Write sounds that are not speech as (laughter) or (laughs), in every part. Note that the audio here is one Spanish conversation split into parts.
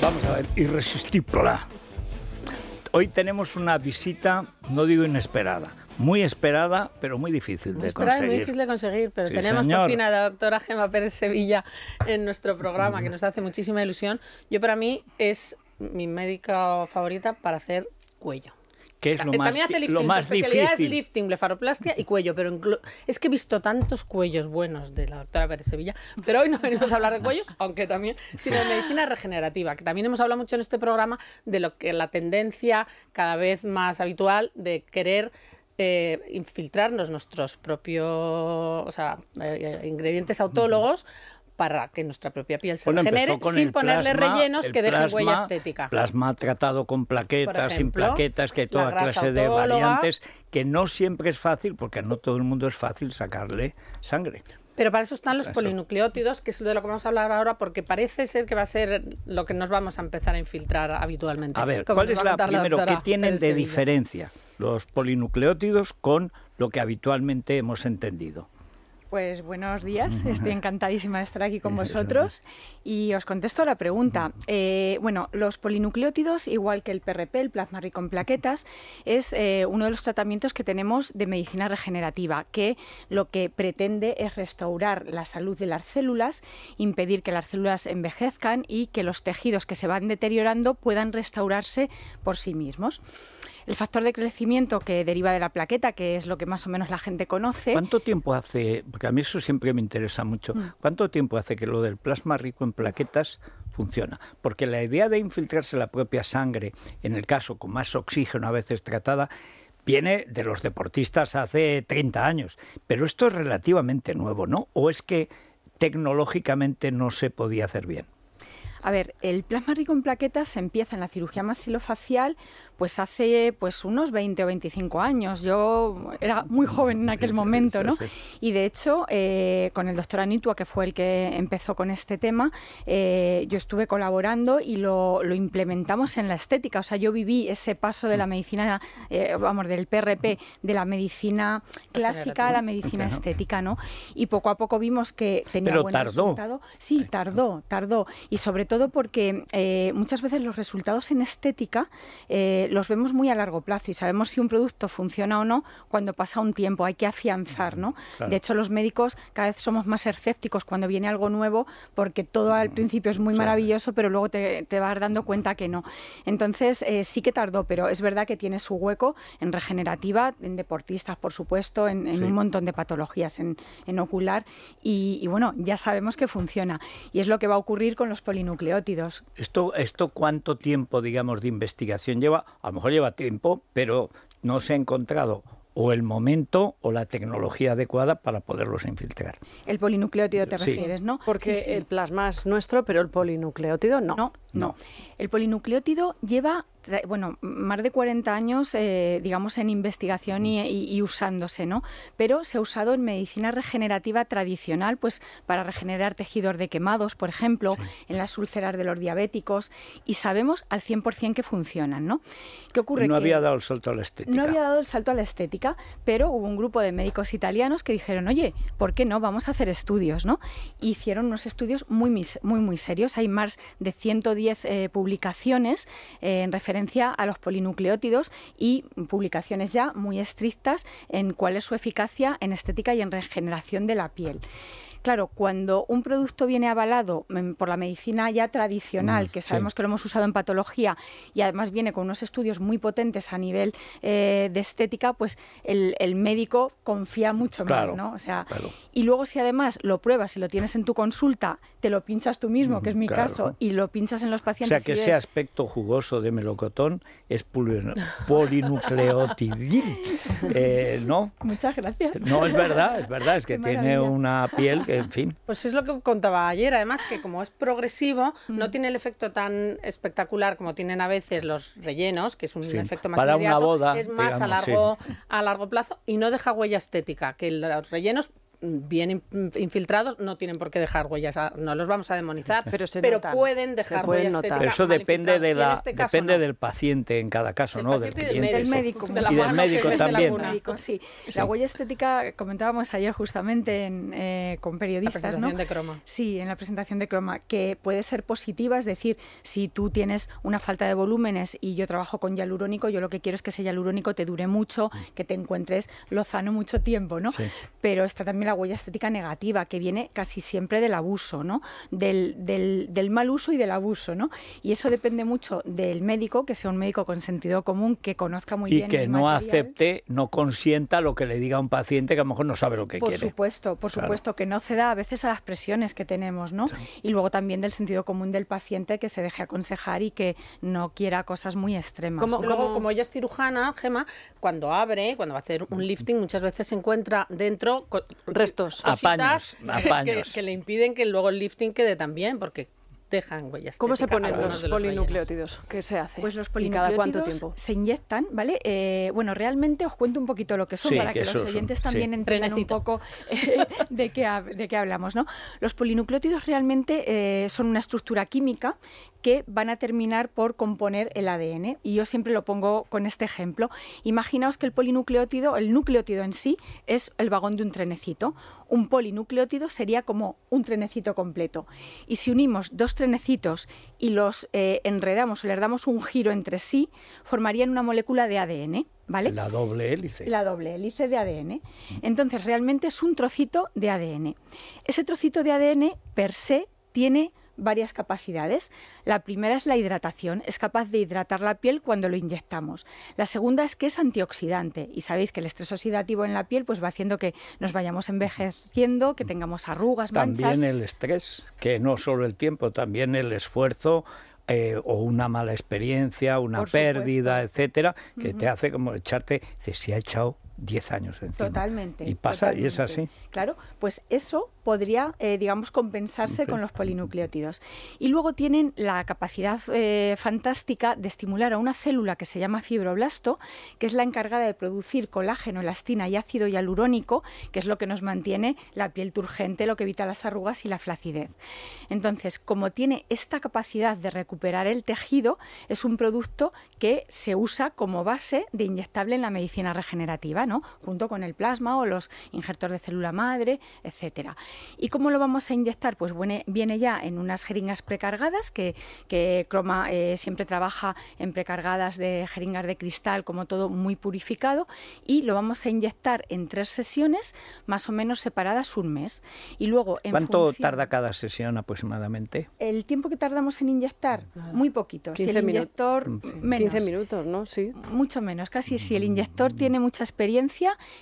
Vamos a ver, irresistible. Hoy tenemos una visita, no digo inesperada, muy esperada, pero muy difícil de conseguir. Muy difícil de conseguir, pero tenemos señor. por fin la doctora Gemma Pérez Sevilla en nuestro programa, que nos hace muchísima ilusión. Yo para mí es mi médica favorita para hacer cuello que es lo más, hace lifting, lo más es lifting, blefaroplastia y cuello, pero es que he visto tantos cuellos buenos de la doctora Pérez Sevilla, pero hoy no venimos a hablar de cuellos, aunque también, sino de medicina regenerativa, que también hemos hablado mucho en este programa de lo que la tendencia cada vez más habitual de querer eh, infiltrarnos nuestros propios eh, eh, ingredientes autólogos para que nuestra propia piel se sin ponerle rellenos que dejen huella estética. Plasma tratado con plaquetas, sin plaquetas, que hay toda clase de variantes, que no siempre es fácil, porque no todo el mundo es fácil sacarle sangre. Pero para eso están los polinucleótidos, que es de lo que vamos a hablar ahora, porque parece ser que va a ser lo que nos vamos a empezar a infiltrar habitualmente. A ver, ¿cuál es la, primero que tienen de diferencia los polinucleótidos con lo que habitualmente hemos entendido? Pues buenos días, estoy encantadísima de estar aquí con (laughs) vosotros y os contesto la pregunta. Eh, bueno, los polinucleótidos, igual que el PRP, el plasma rico en plaquetas, es eh, uno de los tratamientos que tenemos de medicina regenerativa, que lo que pretende es restaurar la salud de las células, impedir que las células envejezcan y que los tejidos que se van deteriorando puedan restaurarse por sí mismos el factor de crecimiento que deriva de la plaqueta, que es lo que más o menos la gente conoce. ¿Cuánto tiempo hace, porque a mí eso siempre me interesa mucho, mm. cuánto tiempo hace que lo del plasma rico en plaquetas funciona? Porque la idea de infiltrarse la propia sangre, en el caso con más oxígeno a veces tratada, viene de los deportistas hace 30 años. Pero esto es relativamente nuevo, ¿no? ¿O es que tecnológicamente no se podía hacer bien? A ver, el plasma rico en plaquetas se empieza en la cirugía masilofacial pues hace pues unos 20 o 25 años. Yo era muy joven en aquel momento, ¿no? Y de hecho, eh, con el doctor Anitua, que fue el que empezó con este tema, eh, yo estuve colaborando y lo, implementamos en la estética. O sea, yo viví ese paso de la mm. medicina, eh, vamos, del PRP, de la medicina clásica a la medicina estética, ¿no? Y poco a poco vimos que tenía Pero buen tardó. Sí, tardó, tardó. Y sobre todo porque eh, muchas veces los resultados en estética eh, los vemos muy a largo plazo y sabemos si un producto funciona o no cuando pasa un tiempo, hay que afianzar, ¿no? De hecho, los médicos cada vez somos más escépticos cuando viene algo nuevo porque todo al principio es muy maravilloso, pero luego te, vas dando cuenta que no. Entonces, eh, sí que tardó, pero es verdad que tiene su hueco en regenerativa, en deportistas, por supuesto, en, un montón de patologías, en, ocular y, bueno, ya sabemos que funciona y es lo que va a ocurrir con los polinucleos ¿Esto, ¿Esto cuánto tiempo, digamos, de investigación lleva? A lo mejor lleva tiempo, pero no se ha encontrado o el momento o la tecnología adecuada para poderlos infiltrar. El polinucleótido te refieres, ¿no? Porque el plasma es nuestro, pero el polinucleótido No, no. El polinucleótido lleva, bueno, más de 40 años, eh, digamos, en investigación y, usándose, ¿no? Pero se ha usado en medicina regenerativa tradicional, pues para regenerar tejidos de quemados, por ejemplo, en las úlceras de los diabéticos, y sabemos al 100% que funcionan, ¿no? ¿Qué ocurre? No había dado el salto a la estética. No había dado el salto a la estética, pero hubo un grupo de médicos italianos que dijeron, oye, ¿por qué no? Vamos a hacer estudios, ¿no? Hicieron unos estudios muy, muy, muy serios, hay más de 110 10 eh, publicaciones eh, en referencia a los polinucleótidos y publicaciones ya muy estrictas en cuál es su eficacia en estética y en regeneración de la piel. Claro, cuando un producto viene avalado mm, por la medicina ya tradicional, mm, que sabemos que lo hemos usado en patología y además viene con unos estudios muy potentes a nivel eh, de estética, pues el, médico confía mucho más, ¿no? O sea, y luego si además lo pruebas, si lo tienes en tu consulta, te lo pinchas tú mismo, que es mi caso, y lo pinchas en los pacientes. O sea, que ese aspecto jugoso de melocotón es polinucleotidil, (laughs) eh, ¿no? Muchas gracias. No, es verdad, es verdad, es (laughs) que tiene una piel en fin. Pues es lo que contaba ayer, además que como es progresivo, no mm. tiene el efecto tan espectacular como tienen a veces los rellenos, que es un efecto más inmediato, es más a largo a largo plazo y no deja huella estética, que los rellenos bien infiltrados no tienen por qué dejar huellas, ah, no los vamos a demonizar, (laughs) pero, pero pueden dejar huellas notar. Eso depende de la este depende del paciente en cada caso, ¿no? Del, médico, y del médico también. la, la huella estética comentábamos ayer justamente eh, con periodistas, la presentación de croma. Sí, en la presentación de croma que puede ser positiva, es decir, si tú tienes una falta de volúmenes y yo trabajo con hialurónico, yo lo que quiero es que ese hialurónico te dure mucho, mm. que te encuentres lozano mucho tiempo, ¿no? Pero está también la huella estética negativa, que viene casi siempre del abuso, ¿no? Del, mal uso y del abuso, ¿no? Y eso depende mucho del médico, que sea un médico con sentido común, que conozca muy bien. Y que no acepte, no consienta lo que le diga a un paciente que a lo mejor no sabe lo que quiere. Por supuesto, por supuesto, que no ceda a veces a las presiones que tenemos, ¿no? Y luego también del sentido común del paciente que se deje aconsejar y que no quiera cosas muy extremas. Como, luego, como ella es cirujana, Gema, cuando abre, cuando va a hacer un mm. lifting, muchas veces se encuentra dentro restos. Que, le impiden que luego el lifting quede también porque huellas. ¿Cómo se ponen los, polinucleótidos? ¿Qué se hace? Pues los polinucleótidos se inyectan, ¿vale? Eh, bueno, realmente os cuento un poquito lo que son para que, los oyentes también entiendan un poco eh, (laughs) de, qué, de qué hablamos, ¿no? Los polinucleótidos realmente eh, son una estructura química que van a terminar por componer el ADN. Y yo siempre lo pongo con este ejemplo. Imaginaos que el polinucleótido, el nucleótido en sí, es el vagón de un trenecito. Un polinucleótido sería como un trenecito completo. Y si unimos dos trenecitos y los eh, enredamos o les damos un giro entre sí, formarían una molécula de ADN, ¿vale? La doble hélice. La doble hélice de ADN. Mm. Entonces, realmente es un trocito de ADN. Ese trocito de ADN per se tiene varias capacidades. La primera es la hidratación, es capaz de hidratar la piel cuando lo inyectamos. La segunda es que es antioxidante y sabéis que el estrés oxidativo en la piel pues va haciendo que nos vayamos envejeciendo, que tengamos arrugas, también manchas. También el estrés, que no solo el tiempo, también el esfuerzo eh, o una mala experiencia, una pérdida, etcétera, que te hace como echarte, dices, si ha echado 10 años encima. Totalmente. Y pasa y es así. Claro, pues eso podría, eh, digamos, compensarse con los polinucleótidos. Y luego tienen la capacidad eh, fantástica de estimular a una célula que se llama fibroblasto, que es la encargada de producir colágeno, elastina y ácido hialurónico, que es lo que nos mantiene la piel turgente, lo que evita las arrugas y la flacidez. Entonces, como tiene esta capacidad de recuperar el tejido, es un producto que se usa como base de inyectable en la medicina regenerativa junto con el plasma o los injertos de célula madre, etcétera. ¿Y cómo lo vamos a inyectar? Pues viene ya en unas jeringas precargadas que, que Croma eh, siempre trabaja en precargadas de jeringas de cristal, como todo muy purificado, y lo vamos a inyectar en tres sesiones, más o menos separadas un mes. Y luego, ¿Cuánto tarda cada sesión aproximadamente? El tiempo que tardamos en inyectar, muy poquito. si el inyector, minutos. menos. minutos, ¿no? Sí. Mucho menos, casi. Si el inyector tiene mucha experiencia,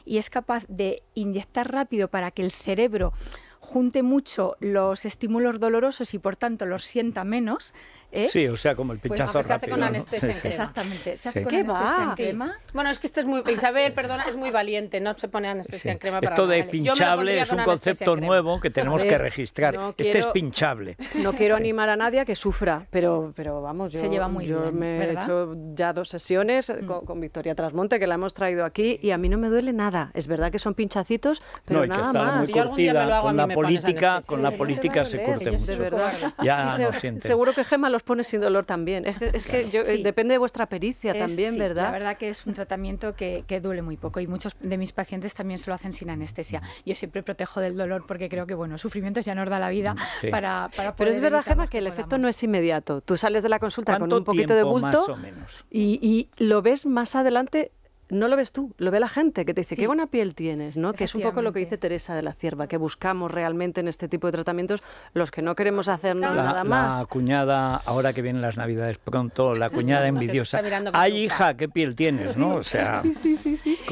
y es capaz de inyectar rápido para que el cerebro junte mucho los estímulos dolorosos y por tanto los sienta menos, ¿Eh? Sí, o sea, como el pues pinchazo pues, se hace con anestesia Exactamente. ¿Se hace con ¿Qué anestesia va? en crema? Bueno, es que este es muy... Isabel, perdona, es muy valiente, no se pone anestesia en crema para Esto de pinchable es un concepto nuevo que tenemos que registrar. este es pinchable. No quiero animar a nadie a que sufra, pero, pero vamos, yo, se lleva muy yo me he hecho ya dos sesiones mm. con, Victoria Trasmonte, que la hemos traído aquí, y a mí no me duele nada. Es verdad que son pinchacitos, pero no, nada más. algún día me lo hago, con la política, Con la política se curte mucho. Ya (laughs) no siente. Seguro que Gema lo pone sin dolor también. Es, que eh, depende de vuestra pericia también, ¿verdad? La verdad que es un tratamiento que, duele muy poco y muchos de mis pacientes también se lo hacen sin anestesia. Yo siempre protejo del dolor porque creo que, bueno, sufrimiento ya nos da la vida mm, para, poder Pero es verdad, Gemma, que el efecto no es inmediato. Tú sales de la consulta con un poquito de bulto y, y lo ves más adelante no lo ves tú, lo ve la gente, que te dice, qué buena piel tienes, ¿no? Que es un poco lo que dice Teresa de la Cierva, que buscamos realmente en este tipo de tratamientos los que no queremos hacer nada más. La cuñada, ahora que vienen las navidades pronto, la cuñada envidiosa. Ay, hija, qué piel tienes, ¿no? O sea...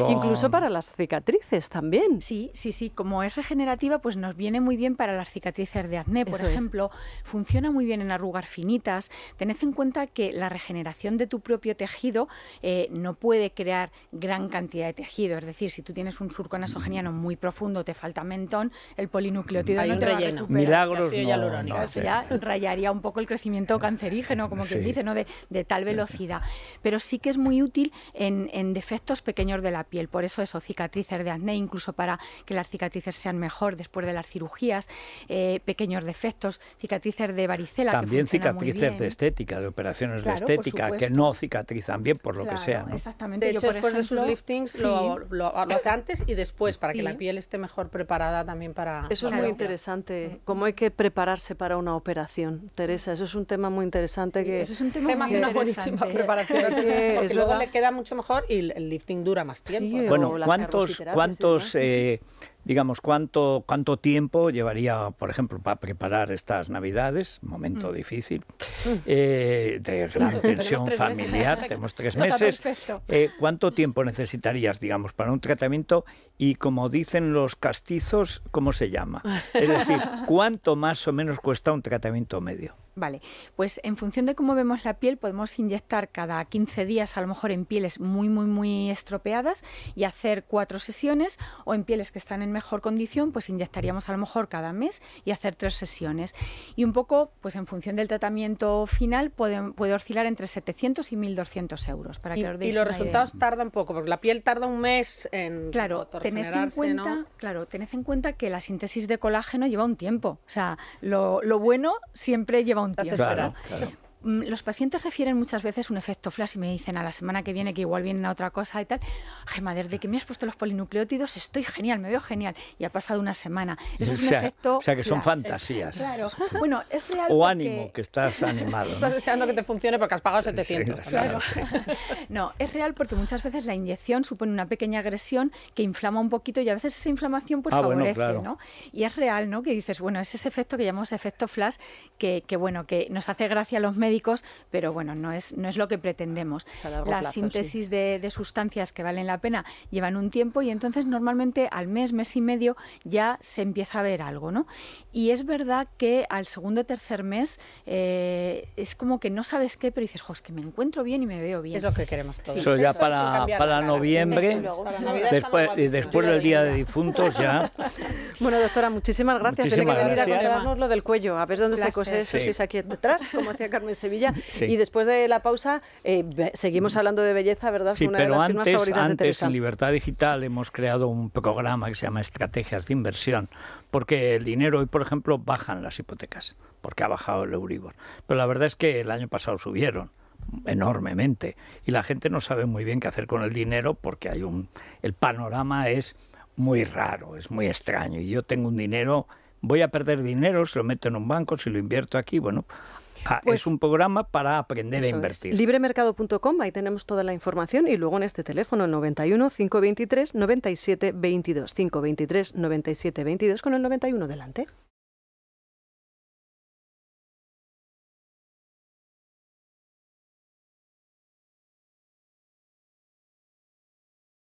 Incluso para las cicatrices también. Sí, sí, sí. Como es regenerativa, pues nos viene muy bien para las cicatrices de acné, por ejemplo. Funciona muy bien en arrugar finitas. Tened en cuenta que la regeneración de tu propio tejido eh, no puede crear gran cantidad de tejido. Es decir, si tú tienes un surco nasogeniano muy profundo, te falta mentón, el polinucleotido Hay no te relleno. Milagros no, ya rayaría un poco el crecimiento cancerígeno, como quien dice, ¿no? De, tal velocidad. Pero sí que es muy útil en, defectos pequeños de la piel. Por eso eso, cicatrices de acné, incluso para que las cicatrices sean mejor después de las cirugías, eh, pequeños defectos, cicatrices de varicela. También cicatrices de estética, de operaciones de estética, que no cicatrizan bien por lo que sea. Exactamente. Yo, es de sus liftings lo, hace antes y después para que la piel esté mejor preparada también para... Eso es muy interesante, cómo hay que prepararse para una operación. Teresa, eso es un tema muy interesante. que eso es un tema, muy una buenísima preparación. (laughs) porque luego le queda mucho mejor y el lifting dura más tiempo. bueno, ¿cuántos, cuántos eh, digamos, cuánto, cuánto tiempo llevaría, por ejemplo, para preparar estas Navidades, momento mm. difícil, mm. Eh, de gran tensión familiar, tenemos tres (laughs) meses, eh, ¿cuánto tiempo necesitarías, digamos, para un tratamiento y como dicen los castizos, ¿cómo se llama? (laughs) Es decir, ¿cuánto más o menos cuesta un tratamiento medio? Vale, pues en función de cómo vemos la piel podemos inyectar cada 15 días a lo mejor en pieles muy muy muy estropeadas y hacer cuatro sesiones o en pieles que están en mejor condición pues inyectaríamos a lo mejor cada mes y hacer tres sesiones y un poco pues en función del tratamiento final puede, oscilar entre 700 y 1200 euros para que y, los resultados tardan un poco porque la piel tarda un mes en claro tened en cuenta, claro, tened en cuenta que la síntesis de colágeno lleva un tiempo. O sea, lo, bueno siempre lleva un tiempo. Claro, claro. Mm, los pacientes refieren muchas veces un efecto flash y me dicen a la semana que viene que igual vienen a otra cosa y tal, ay madre, de que me has puesto los polinucleótidos estoy genial, me veo genial y ha pasado una semana. Eso (laughs) o sea, efecto O sea que son fantasías. O ánimo, que estás animado. (laughs) Estás deseando que te funcione porque has pagado 700. claro. (laughs) no, es real porque muchas veces la inyección supone una pequeña agresión que inflama un poquito y a veces esa inflamación pues ah, favorece, Y es real, ¿no? Que dices, bueno, es ese efecto que llamamos efecto flash que, que bueno, que nos hace gracia a los médicos médicos, pero bueno, no es, no es lo que pretendemos. la síntesis de, sustancias que valen la pena llevan un tiempo y entonces normalmente al mes, mes y medio ya se empieza a ver algo, ¿no? Y es verdad que al segundo o tercer mes eh, es como que no sabes qué, pero dices, jo, es que me encuentro bien y me veo bien. Es lo que queremos todos. eso ya para, para noviembre, después, después del Día de Difuntos ya. (laughs) Bueno, doctora, muchísimas gracias. Tiene que venir a contarnos lo del cuello, a ver dónde se cose eso, sí. si es aquí detrás, como hacía Carmen Sevilla. Y después de la pausa, eh, seguimos hablando de belleza, ¿verdad? pero antes, en Libertad Digital hemos creado un programa que se llama Estrategias de Inversión, porque el dinero hoy, por ejemplo, bajan las hipotecas, porque ha bajado el Euribor. Pero la verdad es que el año pasado subieron enormemente y la gente no sabe muy bien qué hacer con el dinero porque hay un el panorama es muy raro, es muy extraño y yo tengo un dinero voy a perder dinero, se lo meto en un banco, si lo invierto aquí, bueno, Ah, es pues un programa para aprender a invertir. Libremercado.com, ahí tenemos toda la información y luego en este teléfono 91 523 97 22 523 97 22 con el 91 delante.